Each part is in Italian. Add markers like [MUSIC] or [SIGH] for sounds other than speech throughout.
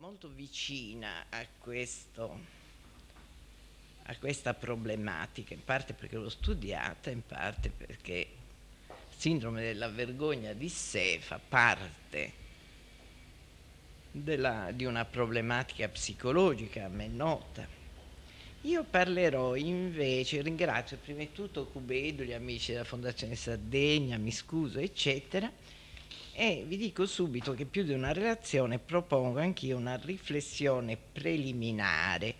molto vicina a, questo, a questa problematica, in parte perché l'ho studiata, in parte perché sindrome della vergogna di sé fa parte della, di una problematica psicologica a me nota. Io parlerò invece, ringrazio prima di tutto Cubedo, gli amici della Fondazione Sardegna, mi scuso, eccetera, e vi dico subito che più di una relazione propongo anch'io una riflessione preliminare.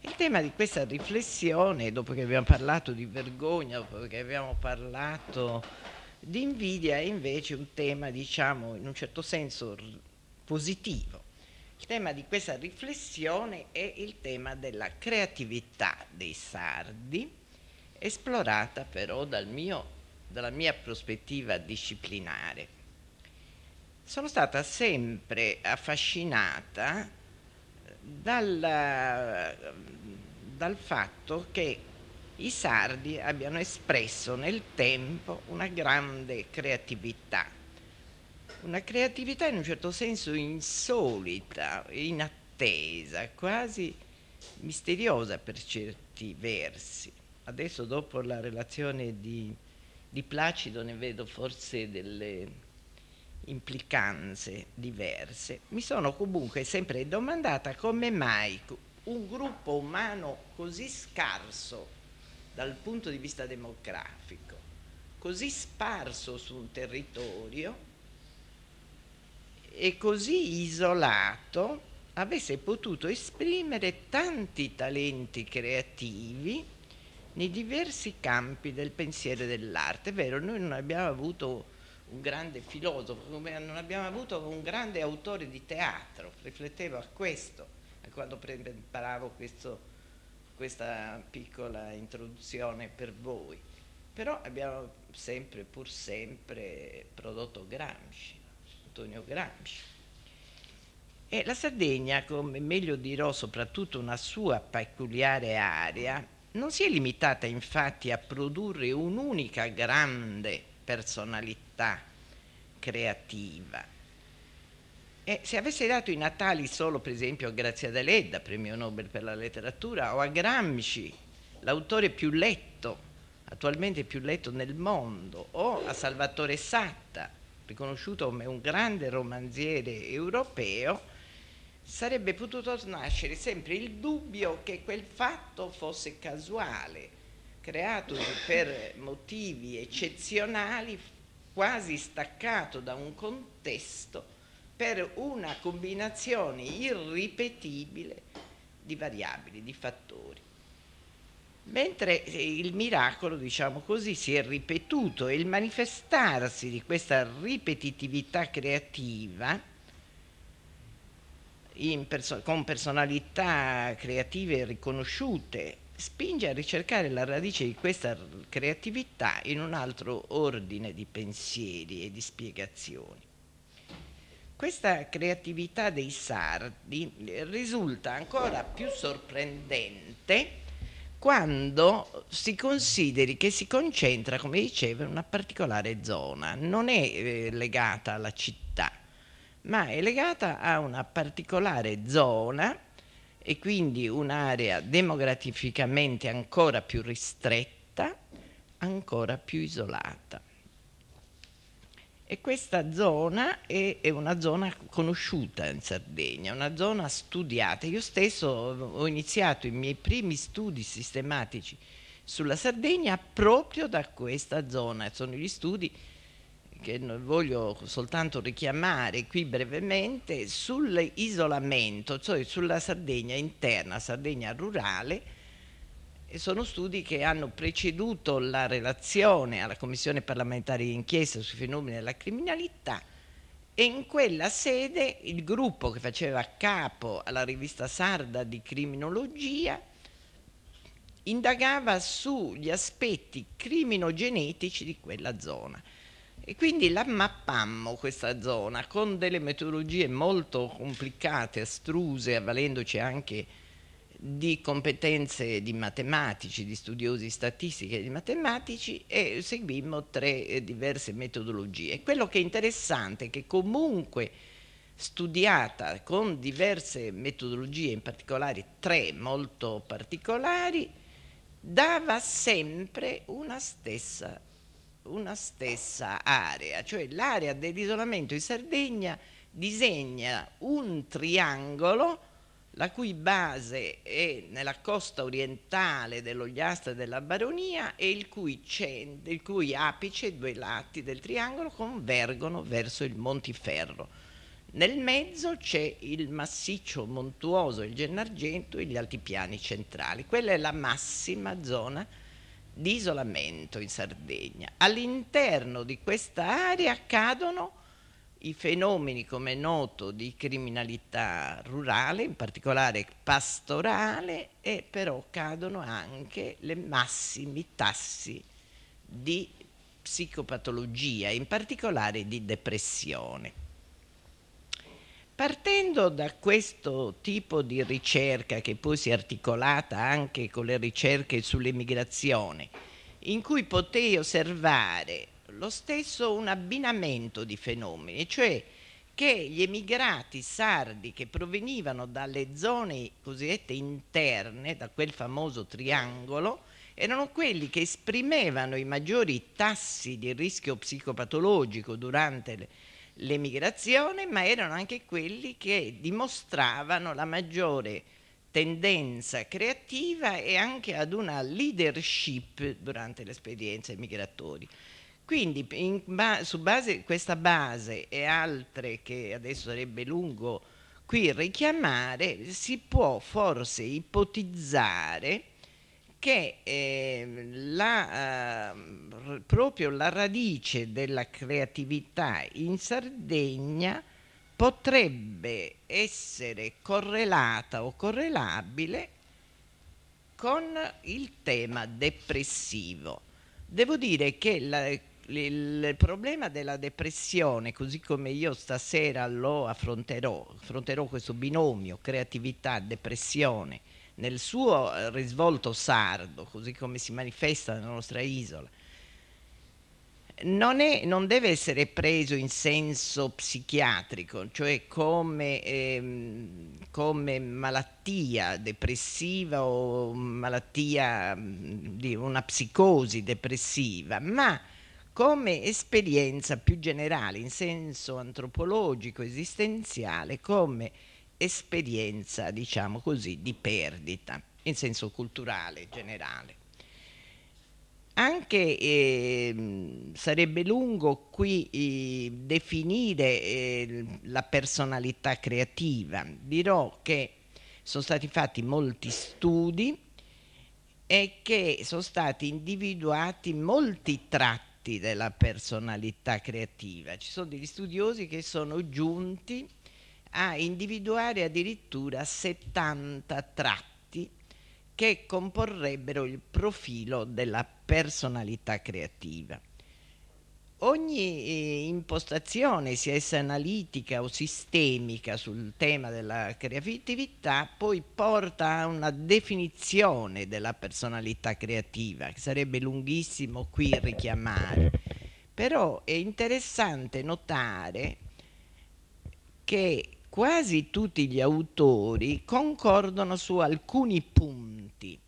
Il tema di questa riflessione, dopo che abbiamo parlato di vergogna, dopo che abbiamo parlato di invidia, è invece un tema, diciamo, in un certo senso positivo. Il tema di questa riflessione è il tema della creatività dei sardi, esplorata però dal mio, dalla mia prospettiva disciplinare sono stata sempre affascinata dalla, dal fatto che i sardi abbiano espresso nel tempo una grande creatività, una creatività in un certo senso insolita, inattesa, quasi misteriosa per certi versi. Adesso dopo la relazione di, di Placido ne vedo forse delle implicanze diverse, mi sono comunque sempre domandata come mai un gruppo umano così scarso dal punto di vista demografico, così sparso su un territorio e così isolato, avesse potuto esprimere tanti talenti creativi nei diversi campi del pensiero e dell'arte. È vero, noi non abbiamo avuto un grande filosofo, come non abbiamo avuto un grande autore di teatro, riflettevo a questo quando preparavo questo, questa piccola introduzione per voi. Però abbiamo sempre, pur sempre, prodotto Gramsci, Antonio Gramsci. E la Sardegna, come meglio dirò, soprattutto una sua peculiare area, non si è limitata infatti a produrre un'unica grande personalità libertà creativa. E se avesse dato i Natali solo, per esempio, a Grazia Deledda, premio Nobel per la letteratura, o a Gramsci, l'autore più letto, attualmente più letto nel mondo, o a Salvatore Satta, riconosciuto come un grande romanziere europeo, sarebbe potuto nascere sempre il dubbio che quel fatto fosse casuale, creato per motivi eccezionali quasi staccato da un contesto per una combinazione irripetibile di variabili, di fattori. Mentre eh, il miracolo, diciamo così, si è ripetuto e il manifestarsi di questa ripetitività creativa perso con personalità creative riconosciute spinge a ricercare la radice di questa creatività in un altro ordine di pensieri e di spiegazioni. Questa creatività dei sardi eh, risulta ancora più sorprendente quando si consideri che si concentra, come dicevo, in una particolare zona, non è eh, legata alla città, ma è legata a una particolare zona e quindi un'area demograficamente ancora più ristretta, ancora più isolata. E questa zona è, è, una zona conosciuta in Sardegna, una zona studiata. Io stesso ho iniziato i miei primi studi sistematici sulla Sardegna proprio da questa zona, sono gli studi che voglio soltanto richiamare qui brevemente, sull'isolamento, cioè sulla Sardegna interna, Sardegna rurale, e sono studi che hanno preceduto la relazione alla Commissione parlamentare di inchiesta sui fenomeni della criminalità e in quella sede il gruppo che faceva capo alla rivista sarda di criminologia indagava sugli aspetti criminogenetici di quella zona e quindi la mappammo questa zona con delle metodologie molto complicate, astruse, avvalendoci anche di competenze di matematici, di studiosi statistiche e di matematici e seguimmo tre eh, diverse metodologie. Quello che è interessante è che comunque studiata con diverse metodologie, in particolare tre molto particolari, dava sempre una stessa una stessa area, cioè l'area dell'isolamento in Sardegna disegna un triangolo la cui base è nella costa orientale dell'Ogliastra e della Baronia e il cui, il cui apice, due lati del triangolo, convergono verso il Montiferro. Nel mezzo c'è il massiccio montuoso, il Gennargento e gli altipiani centrali. Quella è la massima zona di isolamento in Sardegna. All'interno di questa area accadono i fenomeni, come è noto, di criminalità rurale, in particolare pastorale, e però cadono anche le massimi tassi di psicopatologia, in particolare di depressione. Partendo da questo tipo di ricerca, che poi si è articolata anche con le ricerche sulle in cui potei osservare lo stesso un abbinamento di fenomeni, cioè che gli emigrati sardi che provenivano dalle zone cosiddette interne, da quel famoso triangolo, erano quelli che esprimevano i maggiori tassi di rischio psicopatologico durante le l'emigrazione, ma erano anche quelli che dimostravano la maggiore tendenza creativa e anche ad una leadership durante l'esperienza esperienze migratorie. Quindi ba su base, questa base e altre che adesso sarebbe lungo qui richiamare, si può forse ipotizzare perché eh, la, eh, proprio la radice della creatività in Sardegna potrebbe essere correlata o correlabile con il tema depressivo. Devo dire che la, il problema della depressione, così come io stasera lo affronterò, affronterò questo binomio creatività-depressione, nel suo eh, risvolto sardo, così come si manifesta nella nostra isola, non, è, non, deve essere preso in senso psichiatrico, cioè come, ehm, come malattia depressiva o malattia mm, di una psicosi depressiva, ma come esperienza più generale, in senso antropologico, esistenziale, come esperienza, diciamo così, di perdita, in senso culturale, generale. Anche eh, sarebbe lungo qui eh, definire eh, la personalità creativa. Dirò che sono stati fatti molti studi e che sono stati individuati molti tratti della personalità creativa. Ci sono degli studiosi che sono giunti a individuare addirittura 70 tratti che comporrebbero il profilo della personalità creativa. Ogni eh, impostazione, sia essa analitica o sistemica sul tema della creatività, poi porta a una definizione della personalità creativa, che sarebbe lunghissimo qui richiamare. [LAUGHS] Però è interessante notare che quasi tutti gli autori concordano su alcuni punti,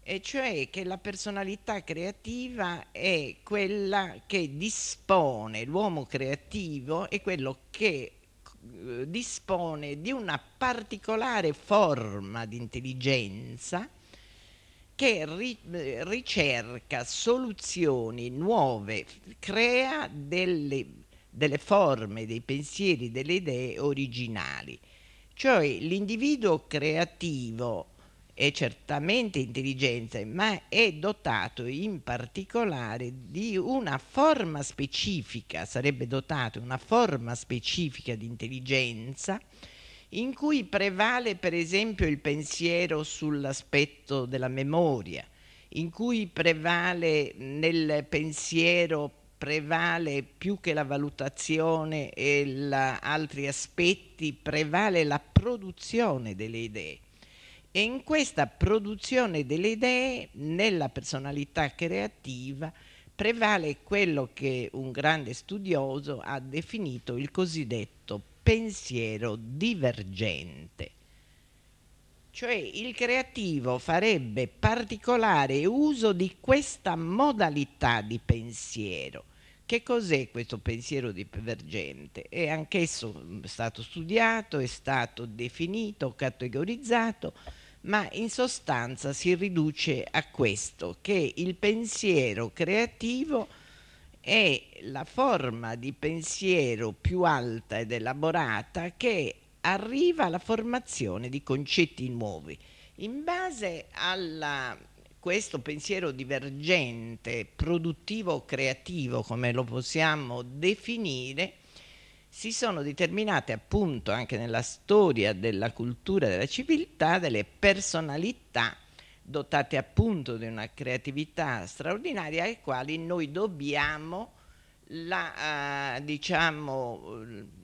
e cioè che la personalità creativa è quella che dispone, l'uomo creativo è quello che eh, dispone di una particolare forma di intelligenza che ri eh, ricerca soluzioni nuove, crea delle delle forme, dei pensieri, delle idee originali. Cioè l'individuo creativo è certamente intelligenza, ma è dotato in particolare di una forma specifica, sarebbe dotato di una forma specifica di intelligenza in cui prevale per esempio il pensiero sull'aspetto della memoria, in cui prevale nel pensiero prevale più che la valutazione e la, altri aspetti, prevale la produzione delle idee. E in questa produzione delle idee, nella personalità creativa, prevale quello che un grande studioso ha definito il cosiddetto pensiero divergente. Cioè il creativo farebbe particolare uso di questa modalità di pensiero. Che cos'è questo pensiero divergente? È anch'esso mm, stato studiato, è stato definito, categorizzato, ma in sostanza si riduce a questo, che il pensiero creativo è la forma di pensiero più alta ed elaborata che arriva la formazione di concetti nuovi. In base a questo pensiero divergente, produttivo creativo, come lo possiamo definire, si sono determinate appunto anche nella storia della cultura e della civiltà delle personalità dotate appunto di una creatività straordinaria ai quali noi dobbiamo la, eh, diciamo,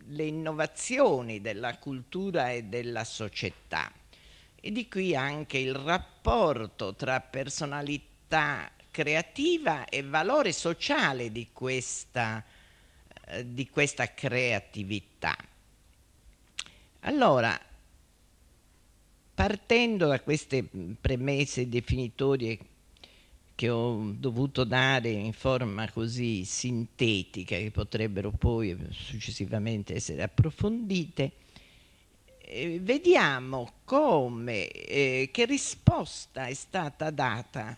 le innovazioni della cultura e della società. E di qui anche il rapporto tra personalità creativa e valore sociale di questa, eh, di questa creatività. Allora, partendo da queste premesse definitorie che ho dovuto dare in forma così sintetica che potrebbero poi successivamente essere approfondite, eh, vediamo come, eh, che risposta è stata data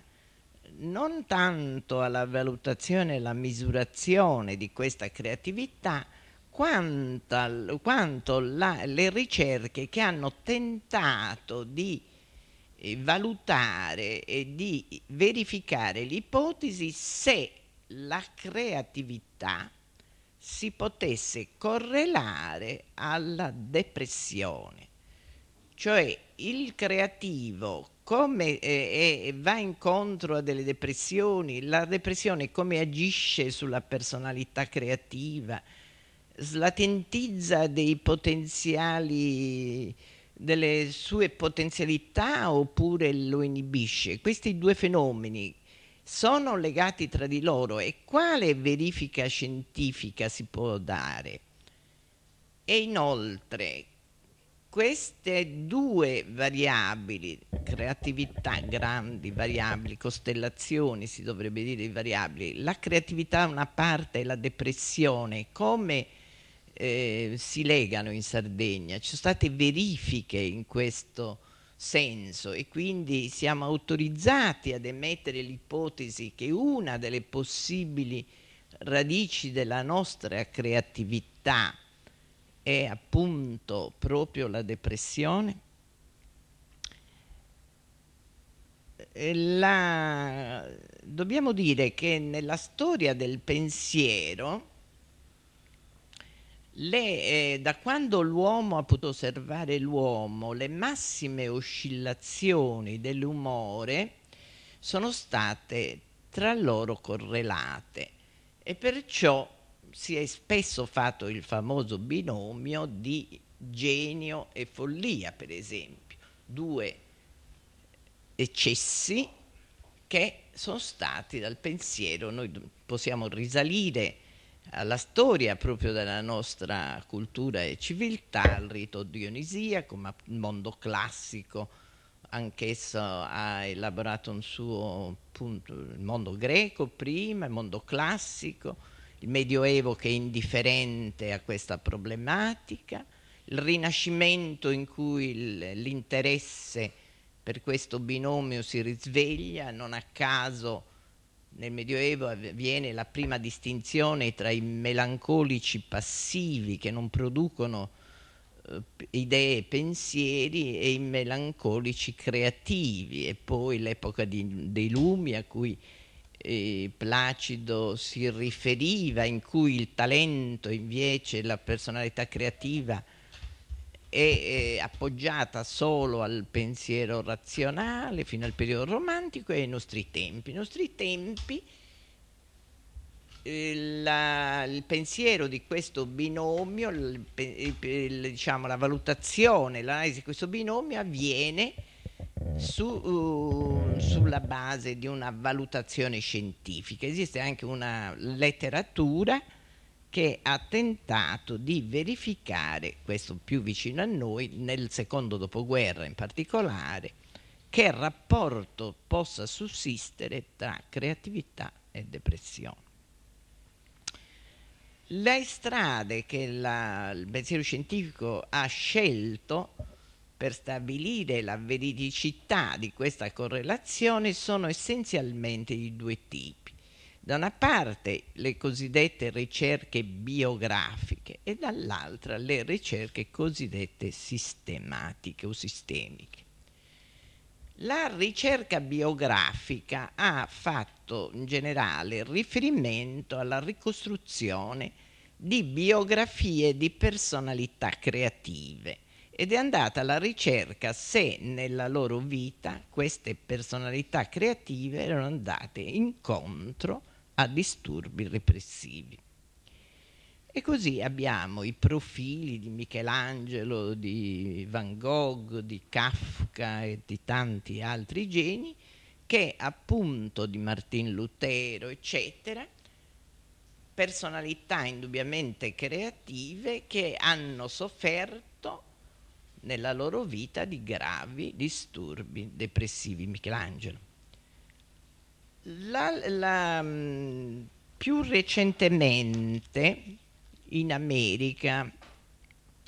non tanto alla valutazione e alla misurazione di questa creatività, quanto, quanto la, le ricerche che hanno tentato di eh, valutare e di verificare l'ipotesi se la creatività si potesse correlare alla depressione, cioè il creativo come eh, eh, va incontro a delle depressioni, la depressione come agisce sulla personalità creativa, slatentizza dei potenziali delle sue potenzialità oppure lo inibisce? Questi due fenomeni sono legati tra di loro e quale verifica scientifica si può dare? E inoltre, queste due variabili, creatività, grandi variabili, costellazioni si dovrebbe dire variabili, la creatività da una parte e la depressione, come eh, si legano in Sardegna, ci sono state verifiche in questo senso e quindi siamo autorizzati ad emettere l'ipotesi che una delle possibili radici della nostra creatività è appunto proprio la depressione. Eh, la... Dobbiamo dire che nella storia del pensiero le, eh, da quando l'uomo ha potuto osservare l'uomo, le massime oscillazioni dell'umore sono state tra loro correlate e perciò si è spesso fatto il famoso binomio di genio e follia, per esempio, due eccessi che sono stati dal pensiero, noi possiamo risalire alla storia proprio della nostra cultura e civiltà, al rito dionisiaco, ma il mondo classico anch'esso ha elaborato un suo punto, il mondo greco prima, il mondo classico, il medioevo che è indifferente a questa problematica, il rinascimento in cui l'interesse per questo binomio si risveglia, non a caso nel Medioevo avviene la prima distinzione tra i melancolici passivi che non producono eh, idee e pensieri e i melancolici creativi e poi l'epoca di, dei lumi a cui eh, Placido si riferiva in cui il talento invece la personalità creativa è eh, appoggiata solo al pensiero razionale fino al periodo romantico e ai nostri tempi. I nostri tempi eh, la, il pensiero di questo binomio, il, il, diciamo, la valutazione, l'analisi di questo binomio avviene su, uh, sulla base di una valutazione scientifica. Esiste anche una letteratura che ha tentato di verificare, questo più vicino a noi, nel secondo dopoguerra in particolare, che rapporto possa sussistere tra creatività e depressione. Le strade che la, il pensiero scientifico ha scelto per stabilire la veridicità di questa correlazione sono essenzialmente di due tipi da una parte le cosiddette ricerche biografiche e dall'altra le ricerche cosiddette sistematiche o sistemiche. La ricerca biografica ha fatto in generale riferimento alla ricostruzione di biografie di personalità creative ed è andata alla ricerca se nella loro vita queste personalità creative erano andate incontro a a disturbi repressivi. E così abbiamo i profili di Michelangelo, di Van Gogh, di Kafka e di tanti altri geni che appunto di Martin Lutero, eccetera, personalità indubbiamente creative che hanno sofferto nella loro vita di gravi disturbi depressivi. Michelangelo. La, la, mm, più recentemente in America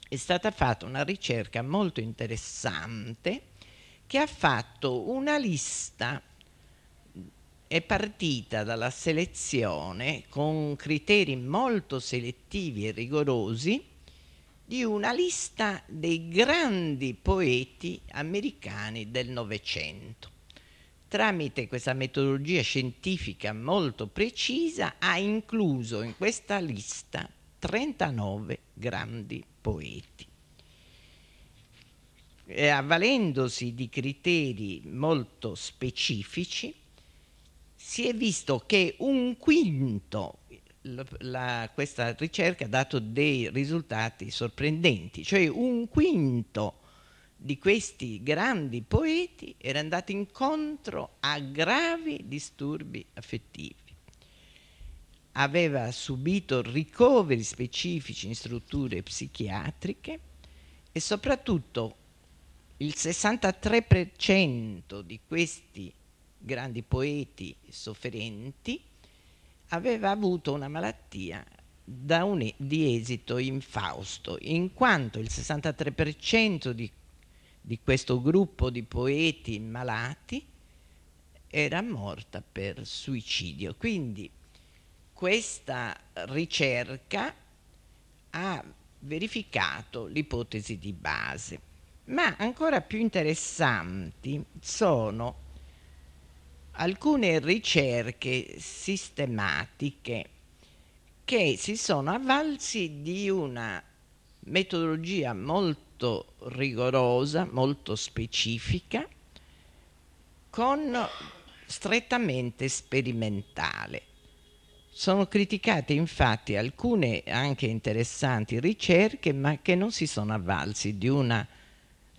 è stata fatta una ricerca molto interessante che ha fatto una lista, è partita dalla selezione con criteri molto selettivi e rigorosi di una lista dei grandi poeti americani del Novecento tramite questa metodologia scientifica molto precisa ha incluso in questa lista 39 grandi poeti. E avvalendosi di criteri molto specifici, si è visto che un quinto, la, questa ricerca ha dato dei risultati sorprendenti, cioè un quinto di questi grandi poeti era andato incontro a gravi disturbi affettivi. Aveva subito ricoveri specifici in strutture psichiatriche e soprattutto il 63% di questi grandi poeti sofferenti aveva avuto una malattia un, di esito infausto, in quanto il 63% di di questo gruppo di poeti malati era morta per suicidio. Quindi questa ricerca ha verificato l'ipotesi di base. Ma ancora più interessanti sono alcune ricerche sistematiche che si sono avvalsi di una metodologia molto molto rigorosa, molto specifica, con strettamente sperimentale. Sono criticate infatti alcune anche interessanti ricerche, ma che non si sono avvalsi di una,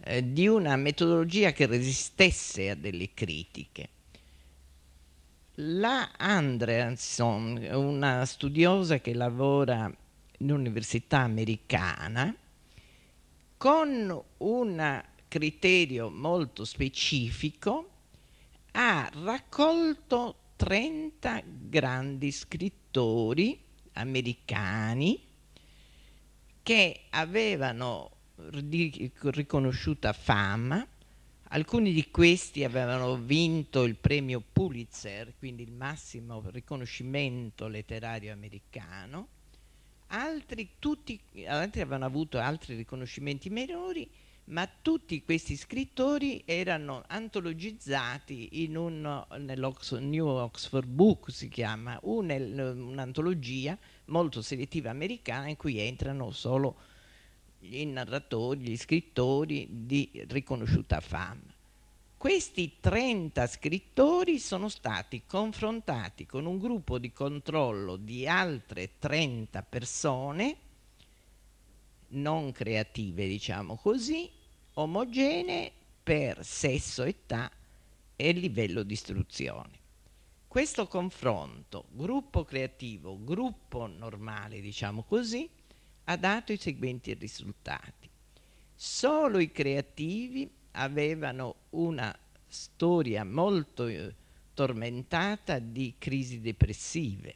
eh, di una metodologia che resistesse a delle critiche. La Andreasson, una studiosa che lavora in un'università americana, con un criterio molto specifico, ha raccolto 30 grandi scrittori americani che avevano riconosciuta fama, alcuni di questi avevano vinto il premio Pulitzer, quindi il massimo riconoscimento letterario americano, altri, tutti, altri avevano avuto altri riconoscimenti minori, ma tutti questi scrittori erano antologizzati in un nell'Ox, New Oxford Book, si chiama, un'antologia molto selettiva americana in cui entrano solo i narratori, gli scrittori di riconosciuta fama. Questi 30 scrittori sono stati confrontati con un gruppo di controllo di altre 30 persone non creative, diciamo così, omogenee per sesso, età e livello di istruzione. Questo confronto, gruppo creativo, gruppo normale, diciamo così, ha dato i seguenti risultati. Solo i creativi avevano una storia molto eh, tormentata di crisi depressive.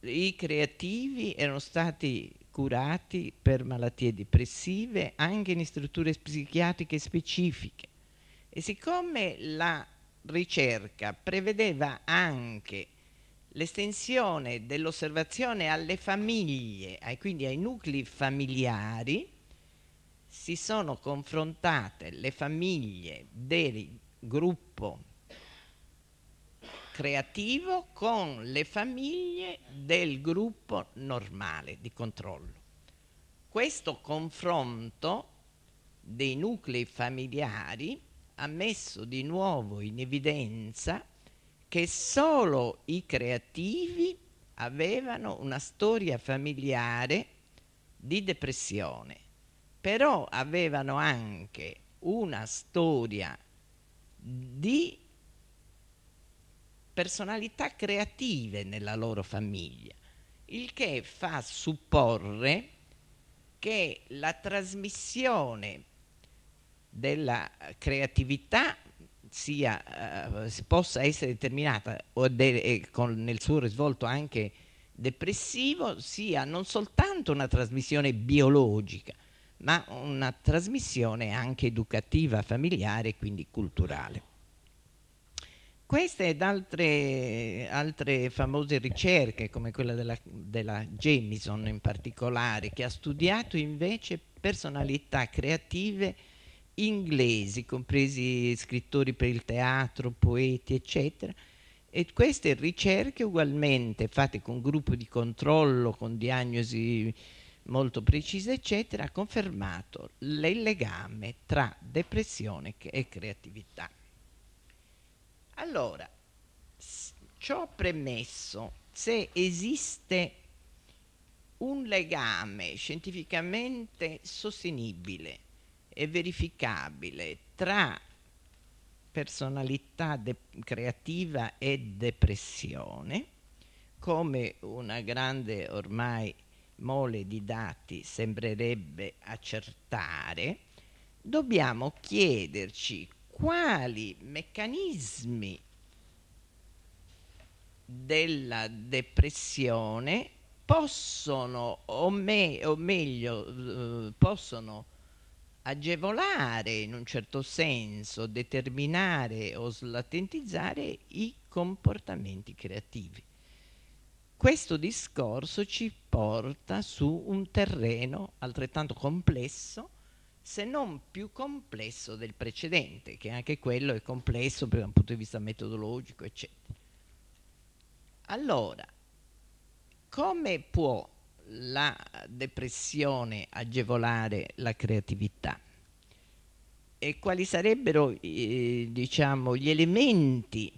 I creativi erano stati curati per malattie depressive anche in strutture psichiatriche specifiche e siccome la ricerca prevedeva anche l'estensione dell'osservazione alle famiglie e quindi ai nuclei familiari, si sono confrontate le famiglie del gruppo creativo con le famiglie del gruppo normale di controllo. Questo confronto dei nuclei familiari ha messo di nuovo in evidenza che solo i creativi avevano una storia familiare di depressione però avevano anche una storia di personalità creative nella loro famiglia, il che fa supporre che la trasmissione della creatività sia, eh, possa essere determinata de con, nel suo risvolto anche depressivo, sia non soltanto una trasmissione biologica, ma una trasmissione anche educativa, familiare e quindi culturale. Queste ed altre, altre, famose ricerche, come quella della, della Jamison in particolare, che ha studiato invece personalità creative inglesi, compresi scrittori per il teatro, poeti, eccetera, e queste ricerche ugualmente fatte con gruppo di controllo, con diagnosi molto precisa, eccetera, ha confermato il legame tra depressione e creatività. Allora, ciò premesso, se esiste un legame scientificamente sostenibile e verificabile tra personalità creativa e depressione, come una grande ormai mole di dati sembrerebbe accertare, dobbiamo chiederci quali meccanismi della depressione possono o, me, o meglio eh, possono agevolare in un certo senso, determinare o slatentizzare i comportamenti creativi questo discorso ci porta su un terreno altrettanto complesso, se non più complesso del precedente, che anche quello è complesso da un punto di vista metodologico, eccetera. Allora, come può la depressione agevolare la creatività? E quali sarebbero eh, diciamo, gli elementi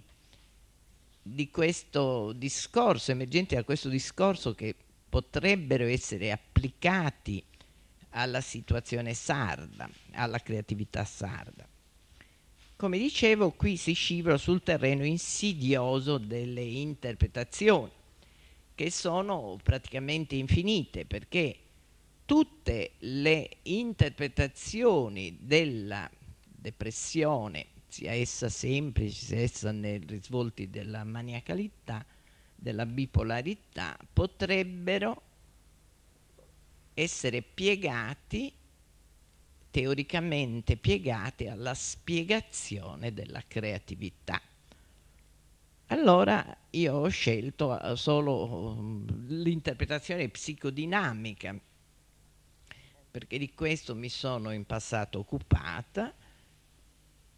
di questo discorso, emergenti da questo discorso che potrebbero essere applicati alla situazione sarda, alla creatività sarda. Come dicevo, qui si scivola sul terreno insidioso delle interpretazioni, che sono praticamente infinite, perché tutte le interpretazioni della depressione sia essa semplice, sia essa nei risvolti della maniacalità, della bipolarità, potrebbero essere piegati, teoricamente piegati alla spiegazione della creatività. Allora io ho scelto eh, solo mm, l'interpretazione psicodinamica, perché di questo mi sono in passato occupata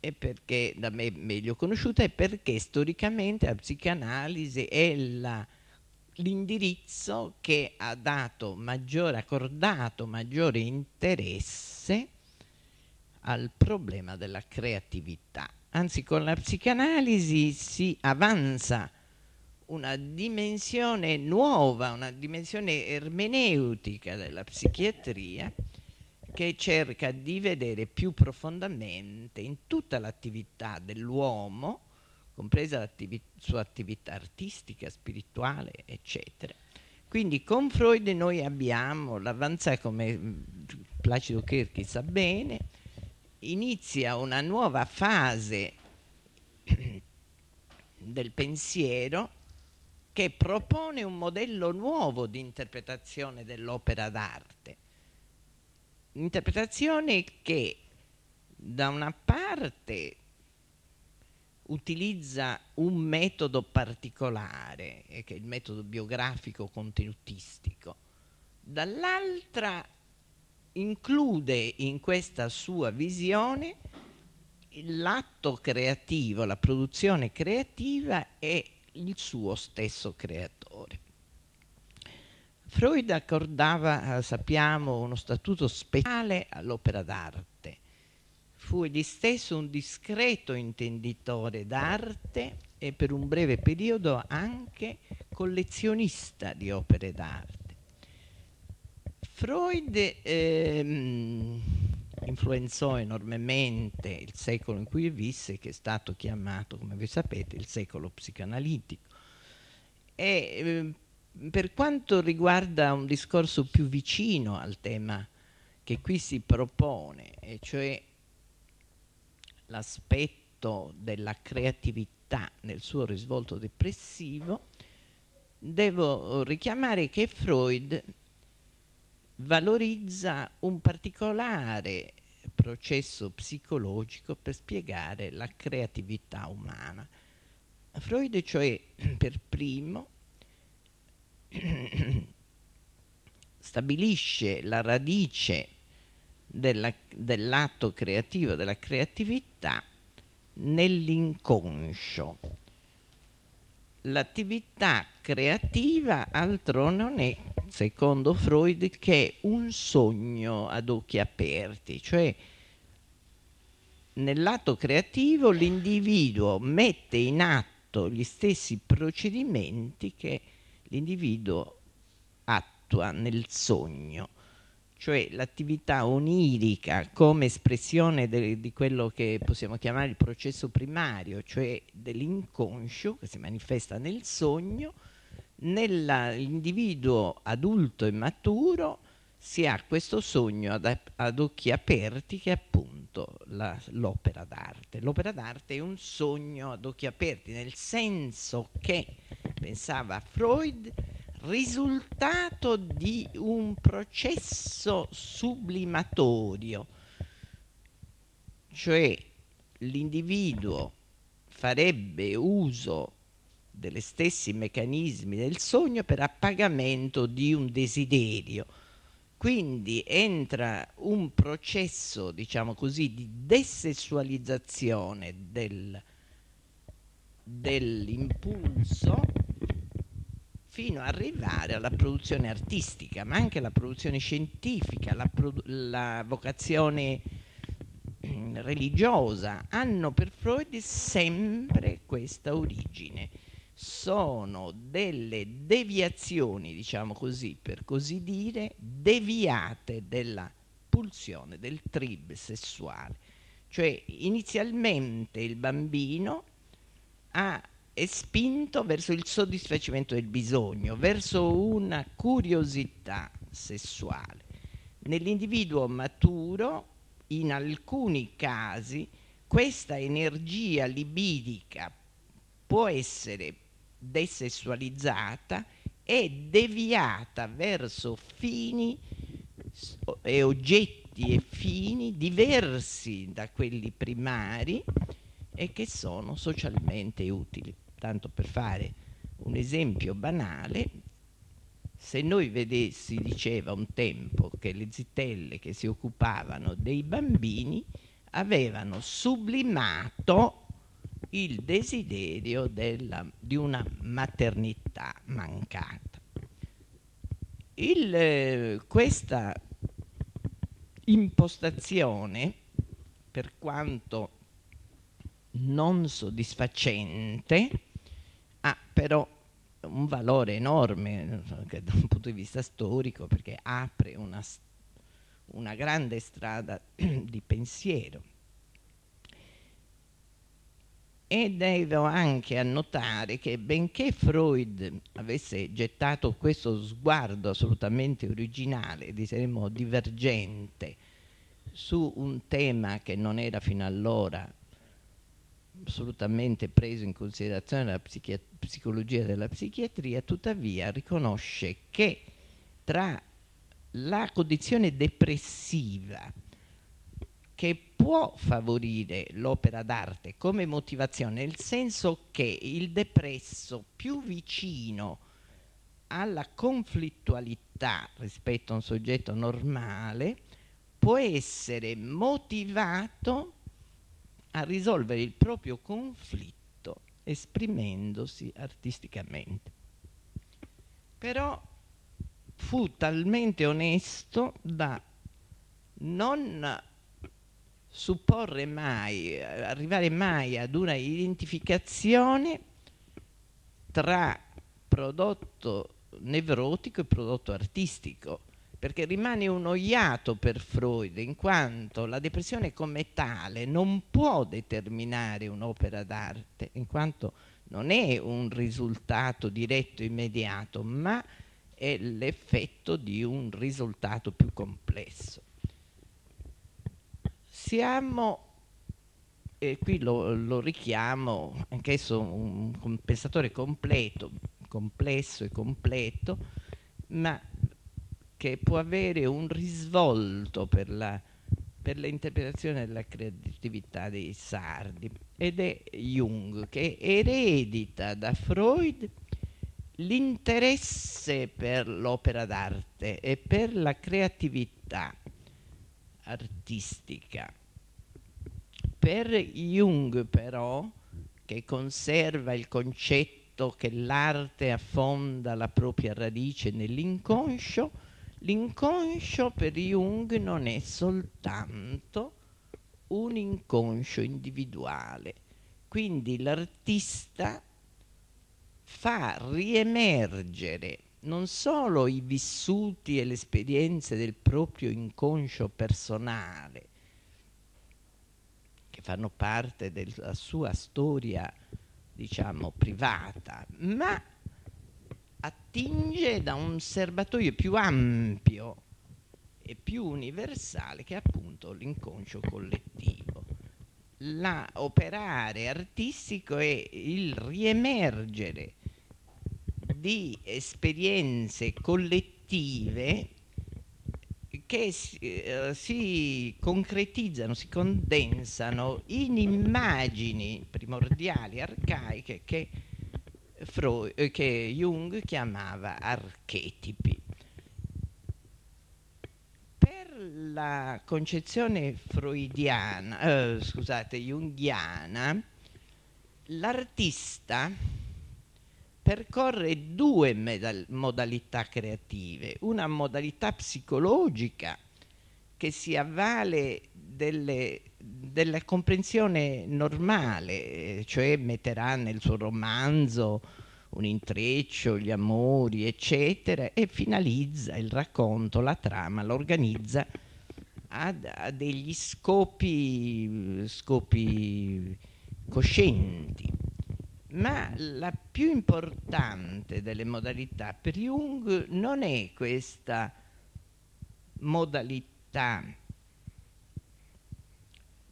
e perché da me meglio conosciuta, è perché storicamente la psicanalisi è l'indirizzo che ha dato maggiore, accordato maggiore interesse al problema della creatività. Anzi, con la psicanalisi si avanza una dimensione nuova, una dimensione ermeneutica della psichiatria che cerca di vedere più profondamente in tutta l'attività dell'uomo, compresa la sua attività artistica, spirituale, eccetera. Quindi con Freud noi abbiamo l'avanzata, come mm, Placido Cherchi sa bene, inizia una nuova fase [CLEARS THROAT] del pensiero che propone un modello nuovo di interpretazione dell'opera d'arte interpretazione che da una parte utilizza un metodo particolare, che è il metodo biografico contenutistico, dall'altra include in questa sua visione l'atto creativo, la produzione creativa e il suo stesso creatore. Freud accordava, eh, sappiamo, uno statuto speciale all'opera d'arte. Fu egli stesso un discreto intenditore d'arte e per un breve periodo anche collezionista di opere d'arte. Freud ehm, influenzò enormemente il secolo in cui visse, che è stato chiamato, come voi sapete, il secolo psicanalitico. E eh, per quanto riguarda un discorso più vicino al tema che qui si propone, e cioè l'aspetto della creatività nel suo risvolto depressivo, devo richiamare che Freud valorizza un particolare processo psicologico per spiegare la creatività umana. Freud, cioè, per primo, [COUGHS] stabilisce la radice dell'atto creativo, della creatività nell'inconscio. L'attività creativa altro non è, secondo Freud, che un sogno ad occhi aperti, cioè nell'atto creativo l'individuo mette in atto gli stessi procedimenti che l'individuo attua nel sogno, cioè l'attività onirica come espressione de, di quello che possiamo chiamare il processo primario, cioè dell'inconscio che si manifesta nel sogno, nell'individuo adulto e maturo si ha questo sogno ad, ad occhi aperti che è appunto l'opera d'arte. L'opera d'arte è un sogno ad occhi aperti, nel senso che, pensava Freud, risultato di un processo sublimatorio, cioè l'individuo farebbe uso degli stessi meccanismi del sogno per appagamento di un desiderio quindi entra un processo, diciamo così, di desessualizzazione del, dell'impulso fino ad arrivare alla produzione artistica, ma anche alla produzione scientifica, la, la vocazione mm, religiosa, hanno per Freud sempre questa origine sono delle deviazioni, diciamo così, per così dire, deviate della pulsione, del trib sessuale. Cioè inizialmente il bambino ha è spinto verso il soddisfacimento del bisogno, verso una curiosità sessuale. Nell'individuo maturo, in alcuni casi, questa energia libidica può essere desessualizzata e deviata verso fini e oggetti e fini diversi da quelli primari e che sono socialmente utili. Tanto per fare un esempio banale, se noi vedessi, diceva un tempo, che le zitelle che si occupavano dei bambini avevano sublimato il desiderio della, di una maternità mancata. Il, eh, questa impostazione, per quanto non soddisfacente, ha però un valore enorme anche da un punto di vista storico perché apre una, una grande strada di pensiero e devo anche annotare che benché Freud avesse gettato questo sguardo assolutamente originale, diremmo divergente, su un tema che non era fino allora assolutamente preso in considerazione dalla psicologia della psichiatria, tuttavia riconosce che tra la condizione depressiva che può favorire l'opera d'arte come motivazione, nel senso che il depresso più vicino alla conflittualità rispetto a un soggetto normale può essere motivato a risolvere il proprio conflitto esprimendosi artisticamente. Però fu talmente onesto da non supporre mai, arrivare mai ad una identificazione tra prodotto nevrotico e prodotto artistico, perché rimane un oiato per Freud, in quanto la depressione come tale non può determinare un'opera d'arte, in quanto non è un risultato diretto immediato, ma è l'effetto di un risultato più complesso. Siamo, e qui lo, lo richiamo, anch'esso un, un pensatore completo, complesso e completo, ma che può avere un risvolto per la per l'interpretazione della creatività dei sardi ed è Jung che eredita da Freud l'interesse per l'opera d'arte e per la creatività artistica. Per Jung però, che conserva il concetto che l'arte affonda la propria radice nell'inconscio, l'inconscio per Jung non è soltanto un inconscio individuale. Quindi l'artista fa riemergere non solo i vissuti e le esperienze del proprio inconscio personale, che fanno parte della sua storia, diciamo, privata, ma attinge da un serbatoio più ampio e più universale che è appunto l'inconscio collettivo. L'operare artistico è il riemergere di esperienze collettive che si, eh, si concretizzano, si condensano in immagini primordiali, arcaiche, che, Freud, eh, che Jung chiamava archetipi. Per la concezione freudiana, eh, scusate, junghiana, l'artista percorre due modalità creative, una modalità psicologica che si avvale delle, della comprensione normale, cioè metterà nel suo romanzo un intreccio, gli amori, eccetera, e finalizza il racconto, la trama, l'organizza a, degli scopi, scopi coscienti ma la più importante delle modalità per Jung non è questa modalità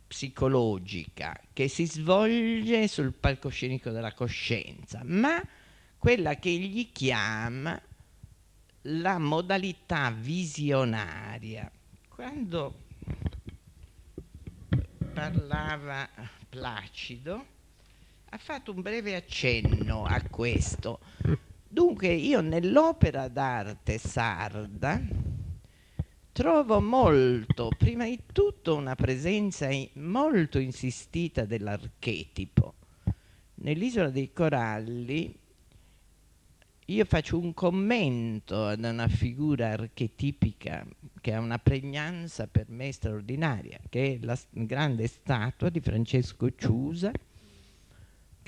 psicologica che si svolge sul palcoscenico della coscienza, ma quella che egli chiama la modalità visionaria. Quando parlava Placido, ha fatto un breve accenno a questo. Dunque io nell'opera d'arte sarda trovo molto, prima di tutto una presenza molto insistita dell'archetipo. Nell'isola dei coralli io faccio un commento ad una figura archetipica che ha una pregnanza per me straordinaria, che è la grande statua di Francesco Ciusa,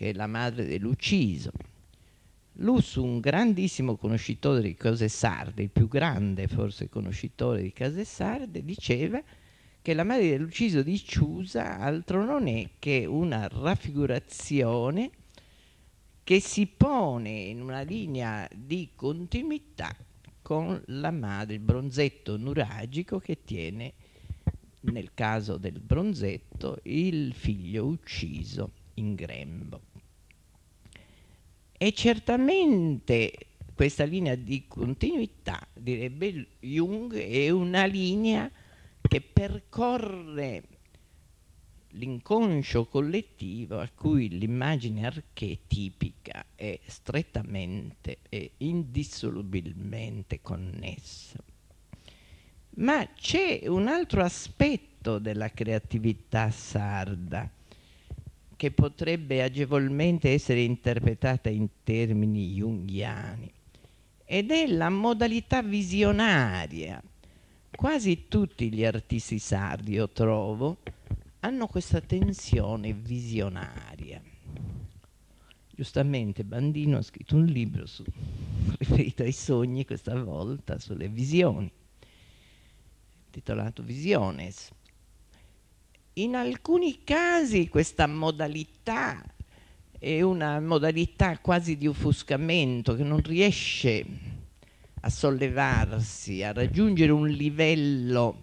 che è la madre dell'ucciso. Lussu, un grandissimo conoscitore di cose sarde, il più grande forse conoscitore di cose sarde, diceva che la madre dell'ucciso di Ciusa altro non è che una raffigurazione che si pone in una linea di continuità con la madre, il bronzetto nuragico che tiene, nel caso del bronzetto, il figlio ucciso in grembo. E certamente questa linea di continuità, direbbe Jung, è una linea che percorre l'inconscio collettivo a cui l'immagine archetipica è strettamente e indissolubilmente connessa. Ma c'è un altro aspetto della creatività sarda che potrebbe agevolmente essere interpretata in termini junghiani ed è la modalità visionaria. Quasi tutti gli artisti sardi, io trovo, hanno questa tensione visionaria. Giustamente Bandino ha scritto un libro su, [LAUGHS] riferito ai sogni, questa volta sulle visioni, intitolato Visiones in alcuni casi questa modalità è una modalità quasi di offuscamento che non riesce a sollevarsi, a raggiungere un livello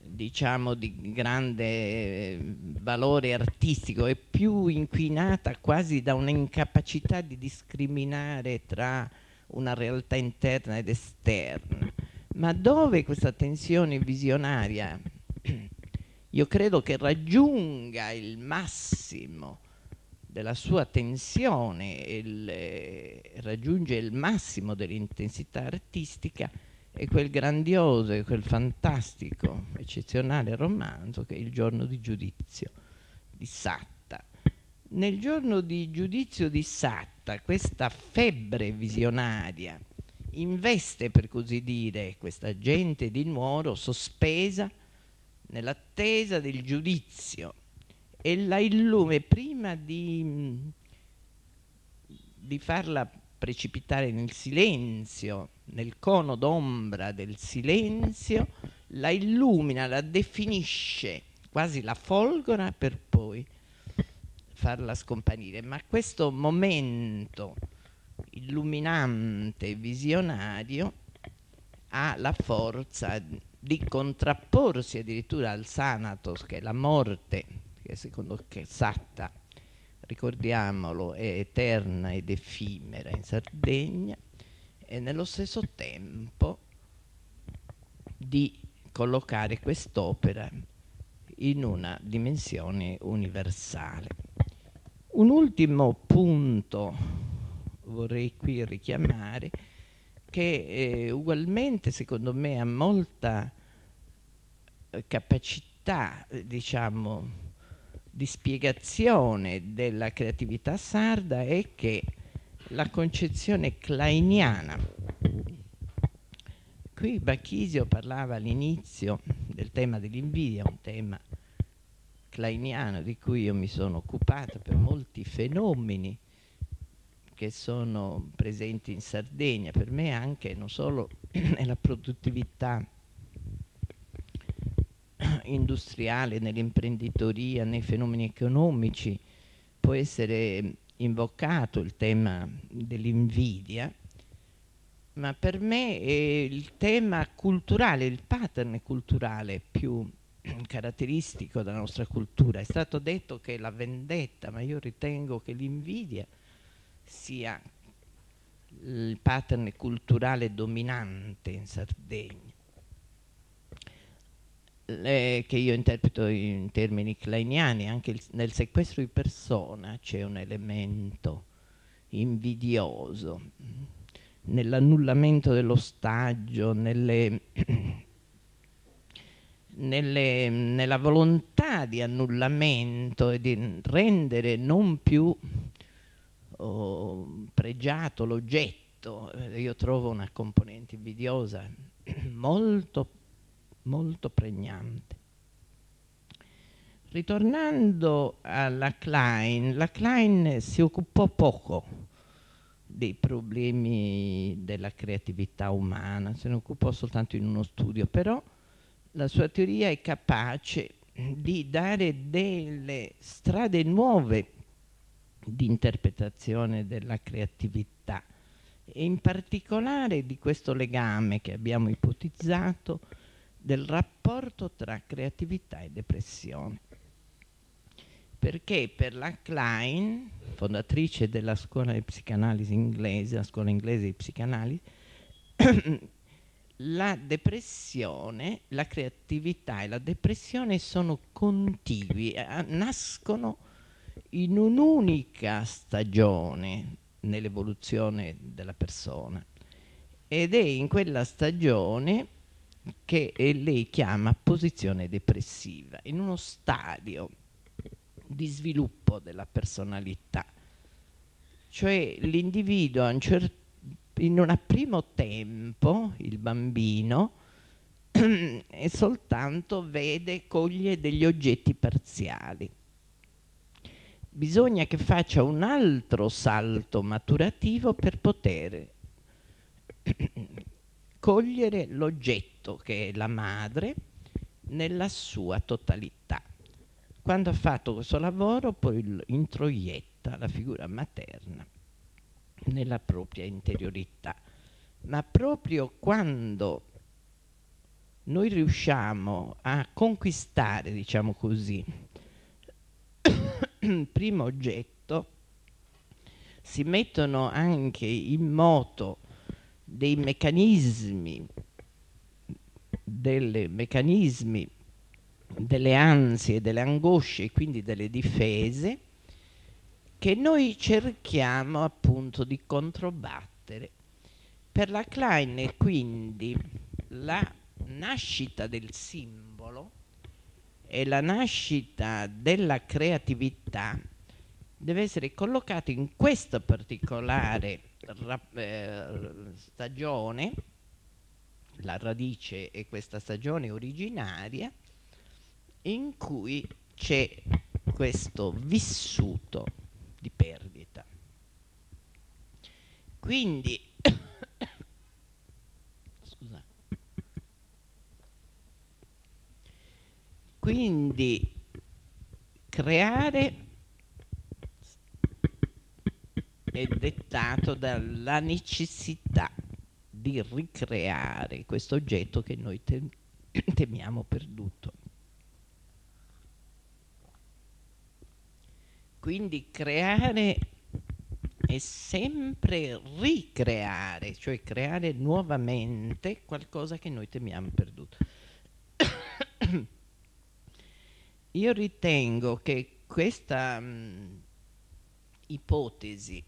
diciamo di grande eh, valore artistico, è più inquinata quasi da un'incapacità di discriminare tra una realtà interna ed esterna. Ma dove questa tensione visionaria io credo che raggiunga il massimo della sua tensione, il, eh, raggiunge il massimo dell'intensità artistica e quel grandioso e quel fantastico, eccezionale romanzo che è Il giorno di giudizio di Satta. Nel giorno di giudizio di Satta questa febbre visionaria investe, per così dire, questa gente di Nuoro sospesa nell'attesa del giudizio e la illume prima di, mm, di farla precipitare nel silenzio, nel cono d'ombra del silenzio, la illumina, la definisce, quasi la folgora per poi farla scomparire. Ma questo momento illuminante, visionario, ha la forza di contrapporsi addirittura al Sanatos, che è la morte, che secondo che Satta, ricordiamolo, è eterna ed effimera in Sardegna, e nello stesso tempo di collocare quest'opera in una dimensione universale. Un ultimo punto vorrei qui richiamare che eh, ugualmente secondo me ha molta eh, capacità, eh, diciamo, di spiegazione della creatività sarda è che la concezione kleiniana. Qui Bacchisio parlava all'inizio del tema dell'invidia, un tema kleiniano di cui io mi sono occupato per molti fenomeni che sono presenti in Sardegna, per me anche non solo [CLEARS THROAT] nella produttività [CLEARS THROAT] industriale, nell'imprenditoria, nei fenomeni economici, può essere invocato il tema dell'invidia, ma per me è il tema culturale, il pattern culturale più [CLEARS THROAT] caratteristico della nostra cultura. È stato detto che è la vendetta, ma io ritengo che l'invidia sia il pattern culturale dominante in Sardegna, Le, eh, che io interpreto in termini kleiniani, anche il, nel sequestro di persona c'è un elemento invidioso, nell'annullamento dell'ostaggio, nelle, [CLEARS THROAT] nelle, nella volontà di annullamento e di rendere non più o pregiato l'oggetto, eh, io trovo una componente invidiosa [CLEARS THROAT] molto, molto pregnante. Ritornando alla Klein, la Klein si occupò poco dei problemi della creatività umana, se ne occupò soltanto in uno studio, però la sua teoria è capace di dare delle strade nuove di interpretazione della creatività e in particolare di questo legame che abbiamo ipotizzato del rapporto tra creatività e depressione. Perché per la Klein, fondatrice della scuola di psicanalisi inglese, la scuola inglese di psicanalisi, [COUGHS] la depressione, la creatività e la depressione sono contigui, eh, nascono in un'unica stagione nell'evoluzione della persona ed è in quella stagione che eh, lei chiama posizione depressiva, in uno stadio di sviluppo della personalità. Cioè l'individuo un certo, in un primo tempo, il bambino, [CLEARS THROAT] soltanto vede, coglie degli oggetti parziali bisogna che faccia un altro salto maturativo per poter [CLEARS THROAT] cogliere l'oggetto che è la madre nella sua totalità. Quando ha fatto questo lavoro poi introietta la figura materna nella propria interiorità. Ma proprio quando noi riusciamo a conquistare, diciamo così, [CLEARS THROAT] primo oggetto si mettono anche in moto dei meccanismi, meccanismi delle ansie, delle angosce e quindi delle difese che noi cerchiamo appunto di controbattere. Per la Klein quindi la nascita del simbolo e la nascita della creatività deve essere collocato in questa particolare eh, stagione, la radice è questa stagione originaria, in cui c'è questo vissuto di perdita. Quindi quindi creare è dettato dalla necessità di ricreare questo oggetto che noi tem [CLEARS THROAT] temiamo perduto. Quindi creare è sempre ricreare, cioè creare nuovamente qualcosa che noi temiamo perduto. [CLEARS THROAT] io ritengo che questa mh, mm, ipotesi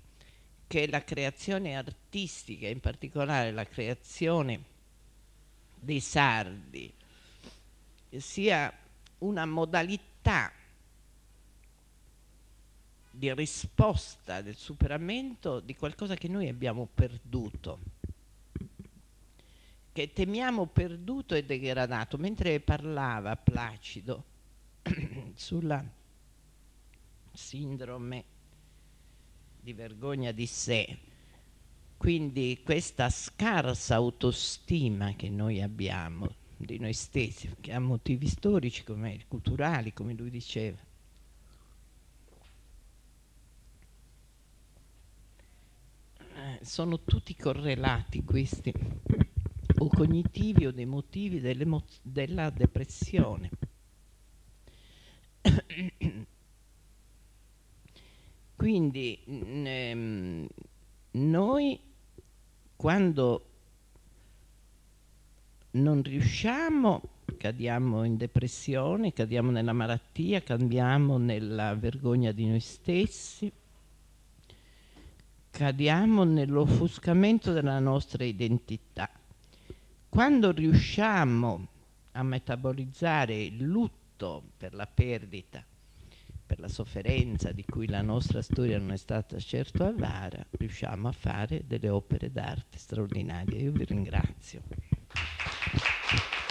che la creazione artistica, in particolare la creazione dei sardi, sia una modalità di risposta del superamento di qualcosa che noi abbiamo perduto, che temiamo perduto e degradato. Mentre parlava Placido, [CLEARS THROAT] sulla sindrome di vergogna di sé, quindi questa scarsa autostima che noi abbiamo di noi stessi, che ha motivi storici come culturali, come lui diceva. Eh, sono tutti correlati questi, o cognitivi o dei motivi della depressione. [COUGHS] Quindi ehm, noi, quando non riusciamo, cadiamo in depressione, cadiamo nella malattia, cadiamo nella vergogna di noi stessi, cadiamo nell'offuscamento della nostra identità. Quando riusciamo a metabolizzare il lutto, lutto, per la perdita, per la sofferenza di cui la nostra storia non è stata certo avara, riusciamo a fare delle opere d'arte straordinarie. Io vi ringrazio.